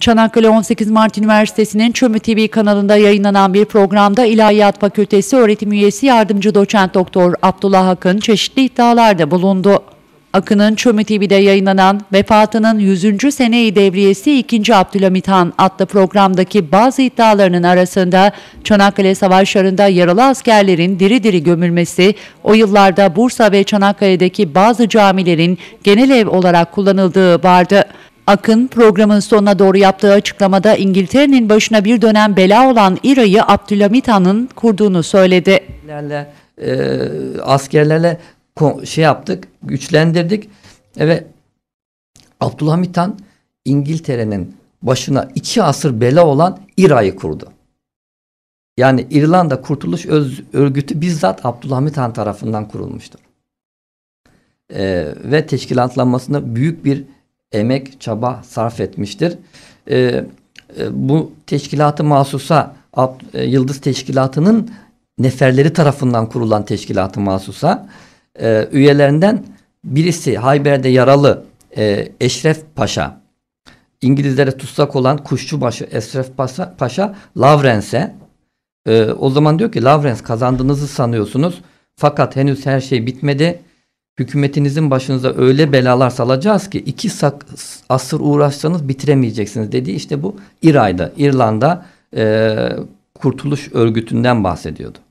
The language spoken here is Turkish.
Çanakkale 18 Mart Üniversitesi'nin Çömü TV kanalında yayınlanan bir programda İlahiyat Fakültesi öğretim üyesi yardımcı doçent doktor Abdullah Akın çeşitli iddialarda bulundu. Akın'ın Çömü TV'de yayınlanan vefatının 100. seneyi devriyesi 2. Abdülhamit Han adlı programdaki bazı iddialarının arasında Çanakkale savaşlarında yaralı askerlerin diri diri gömülmesi, o yıllarda Bursa ve Çanakkale'deki bazı camilerin genel ev olarak kullanıldığı vardı. Akın programın sonuna doğru yaptığı açıklamada İngiltere'nin başına bir dönem bela olan İRA'yı Abdülhamit Han'ın kurduğunu söyledi. E, askerlerle şey yaptık, güçlendirdik ve Abdülhamit Han İngiltere'nin başına iki asır bela olan İRA'yı kurdu. Yani İrlanda Kurtuluş Öz Örgütü bizzat Abdülhamit Han tarafından kurulmuştur. Ee, ve teşkilatlanmasında büyük bir emek, çaba sarf etmiştir. Ee, e, bu teşkilatı mahsusa e, Yıldız Teşkilatı'nın neferleri tarafından kurulan teşkilatı mahsusa e, üyelerinden birisi Hayber'de yaralı e, Eşref Paşa İngilizlere tutsak olan Kuşçubaşı Eşref Paşa, Paşa Lawrence'e e, o zaman diyor ki Lawrence kazandığınızı sanıyorsunuz fakat henüz her şey bitmedi hükümetinizin başınıza öyle belalar salacağız ki iki sak, asır uğraşsanız bitiremeyeceksiniz dediği işte bu İray'da, İrlanda e, Kurtuluş Örgütü'nden bahsediyordu.